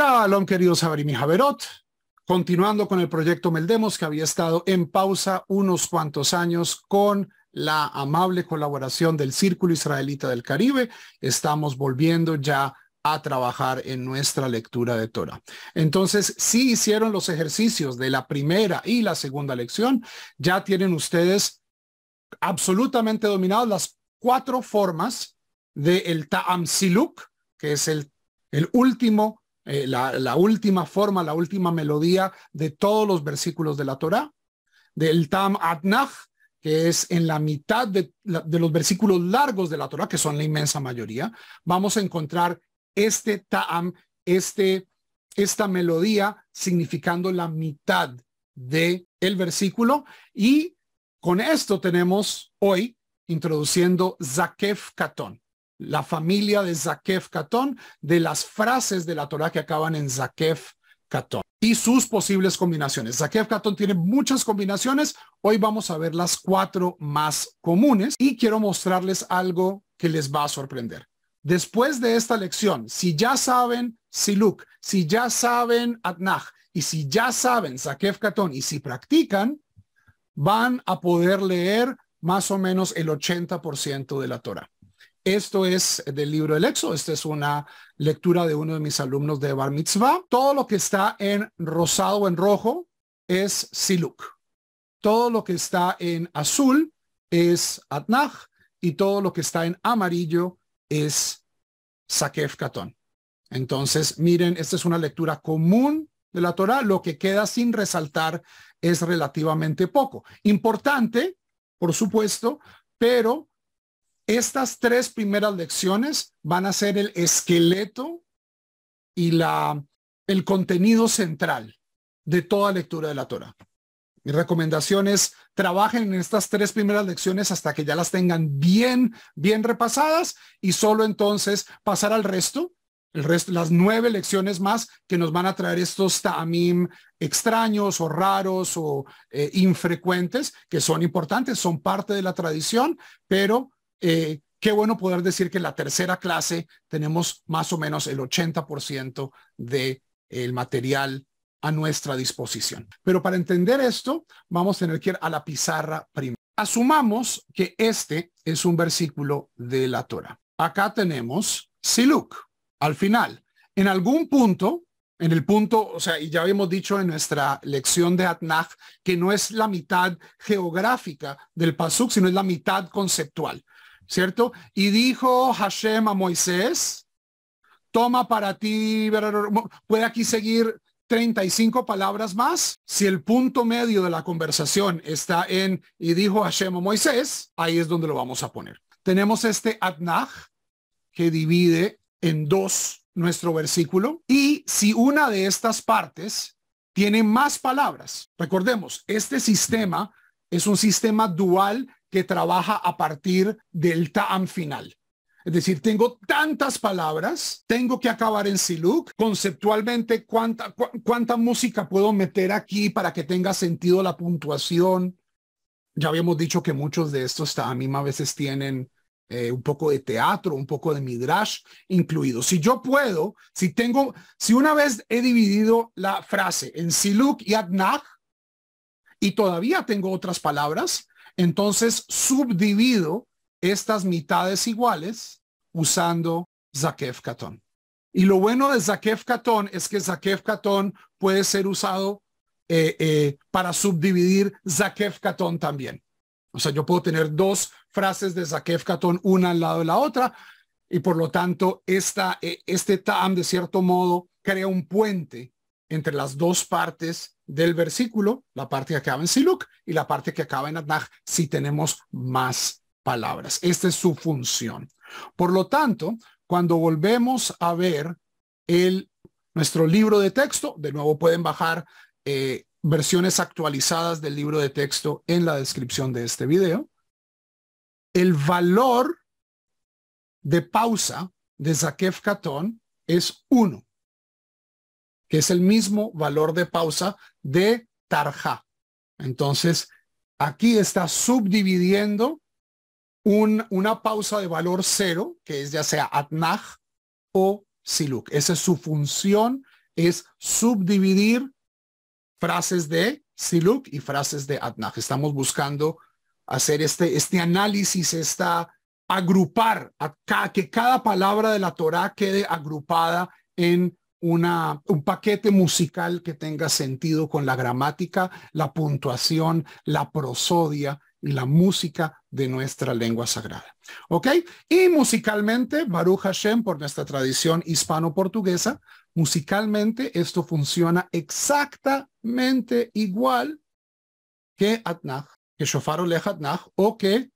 Shalom, queridos Abrim Javerot. Continuando con el proyecto Meldemos, que había estado en pausa unos cuantos años con la amable colaboración del Círculo Israelita del Caribe, estamos volviendo ya a trabajar en nuestra lectura de Torah. Entonces, si hicieron los ejercicios de la primera y la segunda lección, ya tienen ustedes absolutamente dominados las cuatro formas del de Ta'am Siluk, que es el, el último eh, la, última forma, la última melodía de todos los versículos de la Torah, del Tam Adnah que es en la mitad de, los versículos largos de la Torah, que son la inmensa mayoría, vamos a encontrar este Tam este, esta melodía significando la mitad de el versículo y con esto tenemos hoy introduciendo Zakef Katon la familia de Zakef Catón de las frases de la Torah que acaban en Zakef Catón y sus posibles combinaciones. Zakef Catón tiene muchas combinaciones. Hoy vamos a ver las cuatro más comunes y quiero mostrarles algo que les va a sorprender. Después de esta lección, si ya saben Siluk, si ya saben Atnach y si ya saben Zakef Catón y si practican, van a poder leer más o menos el 80% de la Torah. Esto es del libro del Exo, Esta es una lectura de uno de mis alumnos de Bar Mitzvah. Todo lo que está en rosado o en rojo es Siluk. Todo lo que está en azul es Atnach. y todo lo que está en amarillo es Zakef Katon. Entonces, miren, esta es una lectura común de la Torah. Lo que queda sin resaltar es relativamente poco. Importante, por supuesto, pero estas tres primeras lecciones van a ser el esqueleto y la, el contenido central de toda lectura de la Torah. Mi recomendación es trabajen en estas tres primeras lecciones hasta que ya las tengan bien, bien repasadas y solo entonces pasar al resto, el resto, las nueve lecciones más que nos van a traer estos tamim extraños o raros o eh, infrecuentes, que son importantes, son parte de la tradición, pero eh, qué bueno poder decir que en la tercera clase tenemos más o menos el 80% del material a nuestra disposición. Pero para entender esto, vamos a tener que ir a la pizarra primero. Asumamos que este es un versículo de la Torah. Acá tenemos Siluk, al final. En algún punto, en el punto, o sea, y ya habíamos dicho en nuestra lección de Atnaj, que no es la mitad geográfica del Pasuk, sino es la mitad conceptual. ¿cierto? Y dijo Hashem a Moisés, toma para ti, puede aquí seguir 35 palabras más. Si el punto medio de la conversación está en, y dijo Hashem a Moisés, ahí es donde lo vamos a poner. Tenemos este Adnach que divide en dos nuestro versículo y si una de estas partes tiene más palabras, recordemos, este sistema es un sistema dual que trabaja a partir del ta'am final. Es decir, tengo tantas palabras, tengo que acabar en siluk. Conceptualmente, ¿cuánta, ¿cuánta música puedo meter aquí para que tenga sentido la puntuación? Ya habíamos dicho que muchos de estos también a veces tienen eh, un poco de teatro, un poco de midrash incluido. Si yo puedo, si tengo, si una vez he dividido la frase en siluk y adnach y todavía tengo otras palabras, entonces subdivido estas mitades iguales usando Zakef Catón. Y lo bueno de Zakef Catón es que Zakef Catón puede ser usado eh, eh, para subdividir Zakef Catón también. O sea, yo puedo tener dos frases de Zakef Catón, una al lado de la otra, y por lo tanto, esta, eh, este TAM, de cierto modo, crea un puente entre las dos partes del versículo, la parte que acaba en Siluk y la parte que acaba en adnah, si tenemos más palabras. Esta es su función. Por lo tanto, cuando volvemos a ver el, nuestro libro de texto, de nuevo pueden bajar eh, versiones actualizadas del libro de texto en la descripción de este video. El valor de pausa de Zakef Katón es 1 que es el mismo valor de pausa de tarja. Entonces, aquí está subdividiendo un, una pausa de valor cero, que es ya sea atnaj o siluk. Esa es su función, es subdividir frases de siluk y frases de atnaj. Estamos buscando hacer este, este análisis, esta agrupar, que cada palabra de la Torah quede agrupada en una, un paquete musical que tenga sentido con la gramática, la puntuación, la prosodia y la música de nuestra lengua sagrada. ¿Ok? Y musicalmente, Baruch Hashem, por nuestra tradición hispano-portuguesa, musicalmente esto funciona exactamente igual que Atnach, que Shofar Oleh Atnach o que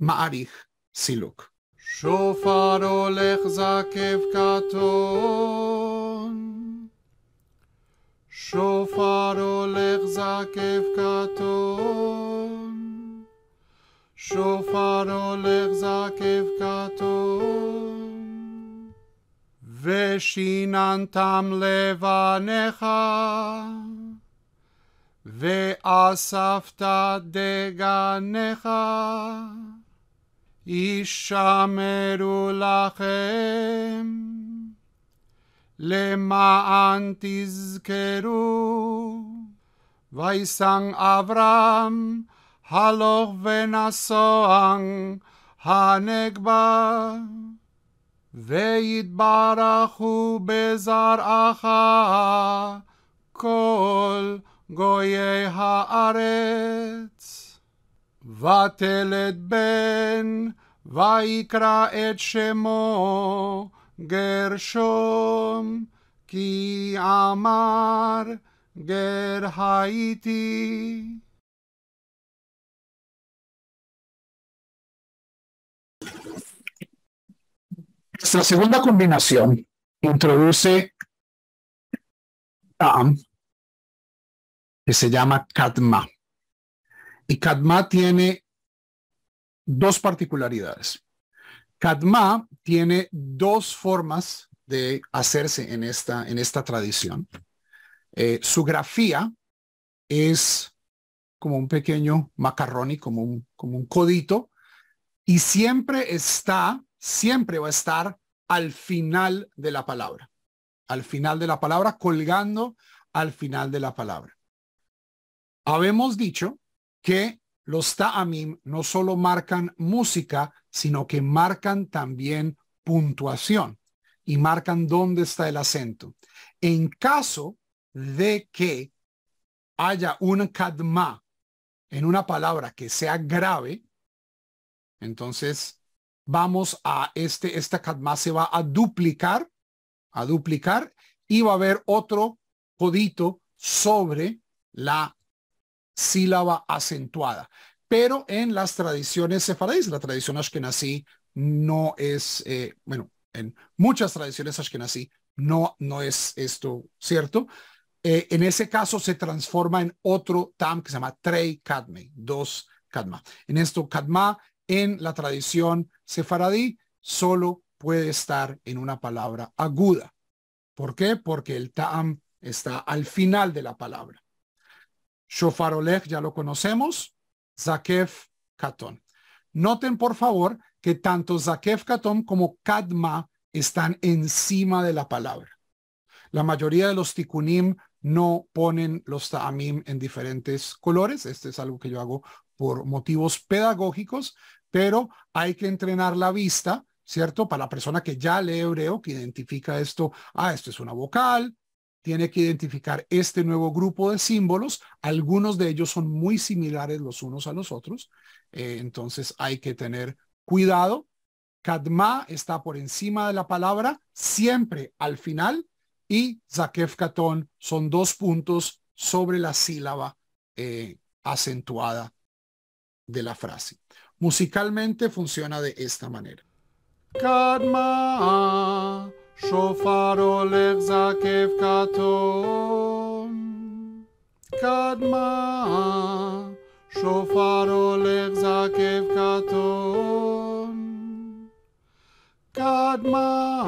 Ma'arich Siluk. שופר הולך זקף קטון, שופר הולך זקף קטון, שופר הולך זקף קטון, ושיננתם לבניך, ואספת דגניך. ישמרו לכם, למען תזכרו. וישם אברהם הלוך ונסוען הנגבה, ויתברכו בזרעך כל גויי הארץ. Vatelet ben, vaikra et shemo, Gershom, ki amar, ger haiti. Nuestra segunda combinación introduce Tam, que se llama katma y CADMA tiene dos particularidades. CADMA tiene dos formas de hacerse en esta, en esta tradición. Eh, su grafía es como un pequeño macarroni, como un, como un codito, y siempre está, siempre va a estar al final de la palabra, al final de la palabra, colgando al final de la palabra. Habemos dicho que los ta'amim no solo marcan música, sino que marcan también puntuación y marcan dónde está el acento. En caso de que haya un cadma en una palabra que sea grave, entonces vamos a este, esta kadma se va a duplicar, a duplicar y va a haber otro codito sobre la sílaba acentuada. Pero en las tradiciones sefaradíes, la tradición ashkenazí no es, eh, bueno, en muchas tradiciones ashkenazí no, no es esto cierto. Eh, en ese caso se transforma en otro tam que se llama Trey Kadme, dos Kadma. En esto Kadma en la tradición sefaradí solo puede estar en una palabra aguda. ¿Por qué? Porque el tam está al final de la palabra. Shofar ya lo conocemos, Zakev Katon. Noten, por favor, que tanto Zakef Katon como Kadma están encima de la palabra. La mayoría de los tikunim no ponen los ta'amim en diferentes colores. Este es algo que yo hago por motivos pedagógicos, pero hay que entrenar la vista, ¿cierto? Para la persona que ya lee hebreo, que identifica esto, ah, esto es una vocal, tiene que identificar este nuevo grupo de símbolos. Algunos de ellos son muy similares los unos a los otros. Eh, entonces hay que tener cuidado. Kadma está por encima de la palabra, siempre al final. Y Zakef son dos puntos sobre la sílaba eh, acentuada de la frase. Musicalmente funciona de esta manera. Kadma. שופר הולך זקף כתום, קדמה, שופר הולך זקף כתום, קדמה,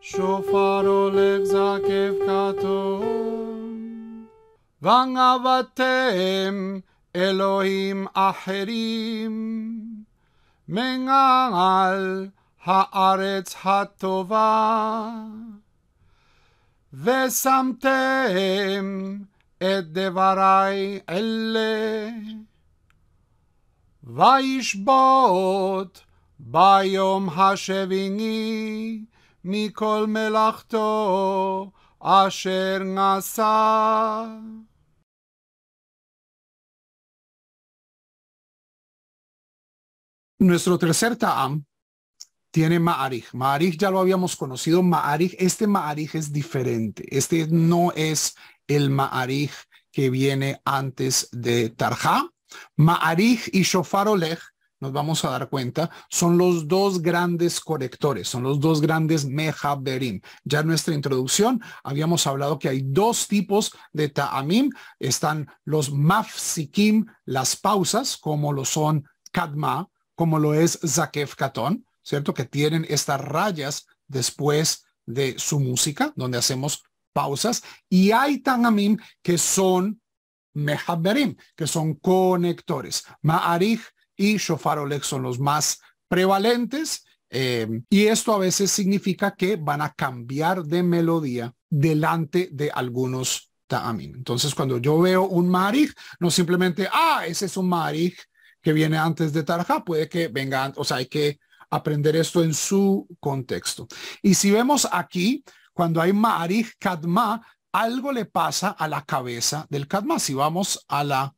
שופר הולך זקף כתום, ועבדתם אלוהים אחרים, מנעל, הארץ הטובה. ושמתם את דברי אלה, וישבות ביום השביעי מכל מלאכתו אשר נשא. Nuestro tercer ta'am tiene Ma'arij. Ma'arij ya lo habíamos conocido. Ma'arij, este Ma'arij es diferente. Este no es el Ma'arij que viene antes de Tarja. Ma'arij y Shofar Oleg, nos vamos a dar cuenta, son los dos grandes correctores, son los dos grandes mehaberim. Ya en nuestra introducción habíamos hablado que hay dos tipos de ta'amim. Están los mafsikim, las pausas, como lo son kadma, como lo es zakef Katon, ¿cierto? Que tienen estas rayas después de su música, donde hacemos pausas. Y hay tanamim que son mehaberim, que son conectores. Ma'arij y shofar son los más prevalentes. Em, y esto a veces significa que van a cambiar de melodía delante de algunos ta'amim. Entonces, cuando yo veo un ma'arij no simplemente, ah, ese es un marij que viene antes de tarja, puede que venga, o sea, hay que aprender esto en su contexto. Y si vemos aquí, cuando hay Ma'arij Kadma, algo le pasa a la cabeza del Kadma. Si vamos a la...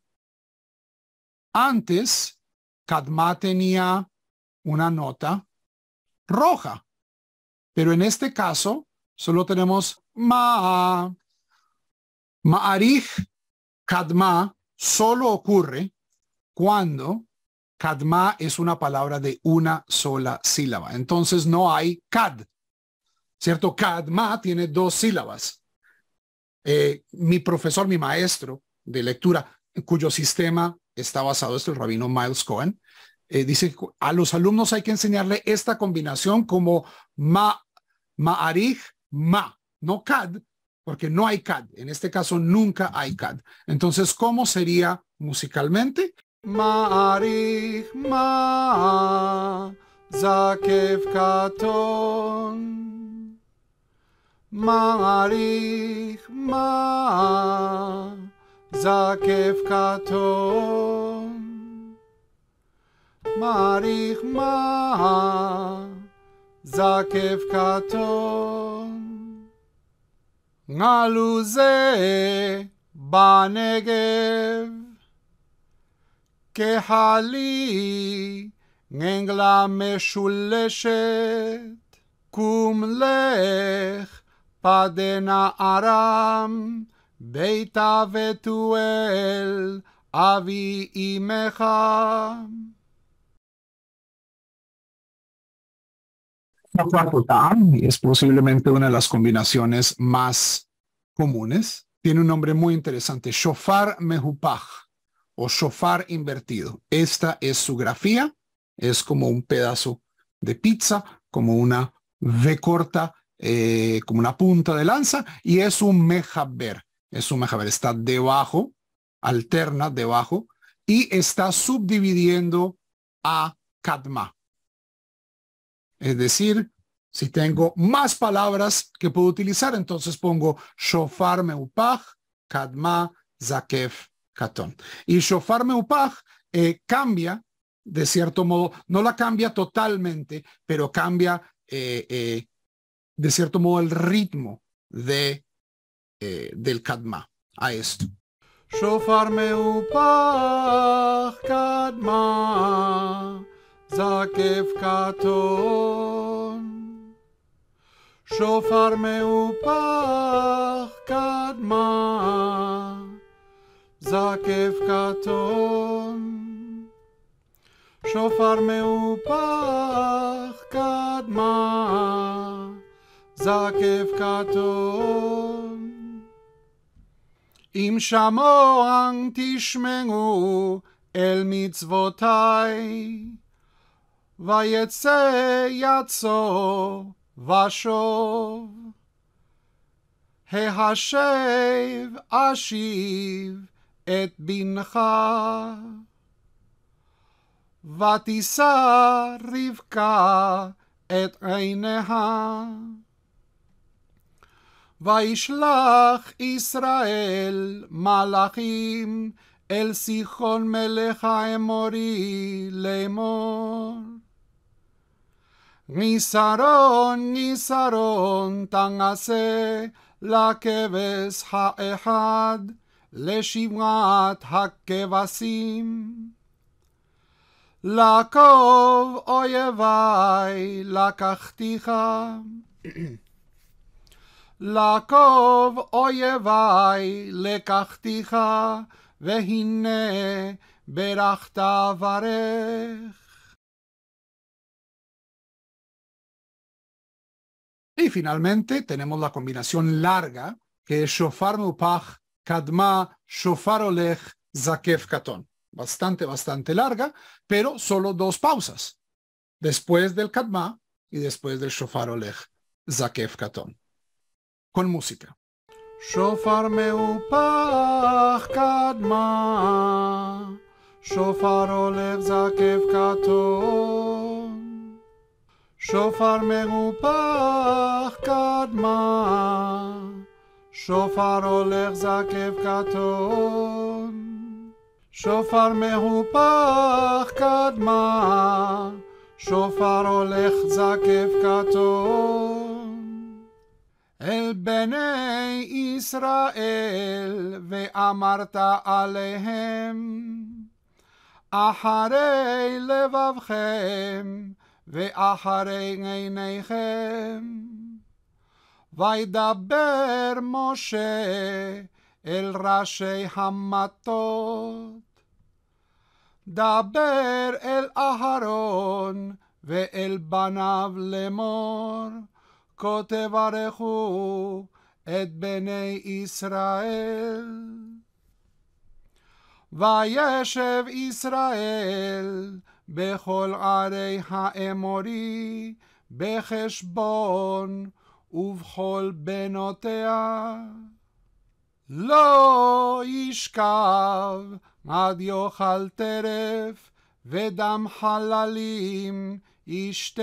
Antes, Kadma tenía una nota roja, pero en este caso solo tenemos Ma. Ma'arij Kadma solo ocurre cuando Kadma es una palabra de una sola sílaba. Entonces no hay kad. ¿Cierto? Kadma tiene dos sílabas. Eh, mi profesor, mi maestro de lectura, cuyo sistema está basado, es el rabino Miles Cohen, eh, dice, a los alumnos hay que enseñarle esta combinación como ma, ma'arij, ma, no cad, porque no hay CAD. En este caso nunca hay CAD. Entonces, ¿cómo sería musicalmente? מעריך מה זקף קטון מעריך מה זקף קטון מעריך מה זקף קטון עלו זה בנגב Que jali משולשת, קום padena Padena Aram Beitavetuel Avi avi es posiblemente una de las combinaciones más comunes. Tiene un nombre muy interesante, shofar mehupaj o shofar invertido. Esta es su grafía, es como un pedazo de pizza, como una V corta, eh, como una punta de lanza, y es un mejaber, es un mejaber, está debajo, alterna debajo, y está subdividiendo a kadma. Es decir, si tengo más palabras que puedo utilizar, entonces pongo shofar meupach, kadma, zakef Catón. Y Shofar Meupaj eh, cambia, de cierto modo, no la cambia totalmente, pero cambia, eh, eh, de cierto modo, el ritmo de, eh, del Kadma a esto. Shofar Meupaj Kadma Zakev Katon Shofar Meupaj Kadma זקף כתום, שופר מאופח קדמה, זקף כתום. אם שמוען תשמעו אל מצוותי, ויצא יצא ושוב. ההשב אשיב את בנך. ותישא רבקה את עיניה. וישלח ישראל מלאכים אל סיחון מלך האמורי לאמור. ניסרון, ניסרון, תעשה לכבש האחד. לשמרת הכבשים. לקוב אויבי לקחתיך. לקוב אויבי לקחתיך, והנה ברכת ברך. Y finalmente tenemos la combinación larga, que es shofar Kadma, Shofar Oleg, Zakef Katon. Bastante, bastante larga, pero solo dos pausas. Después del Kadma y después del Shofar Oleg, Zakef Katon. Con música. Shofar meupach kadma, Shofar olev Zakef katon. Shofar meupach kadma, שופר הולך זקף קטון, שופר מהופך קדמה, שופר הולך זקף קטון. אל בני ישראל ואמרת עליהם, אחרי לבבכם ואחרי עיניכם. וידבר משה אל ראשי המטות. דבר אל אהרון ואל בניו לאמור, כה תברכו את בני ישראל. וישב ישראל בכל ערי האמורי בחשבון ובכל בנותיה. לא ישכב עד יאכל טרף ודם חללים ישתה.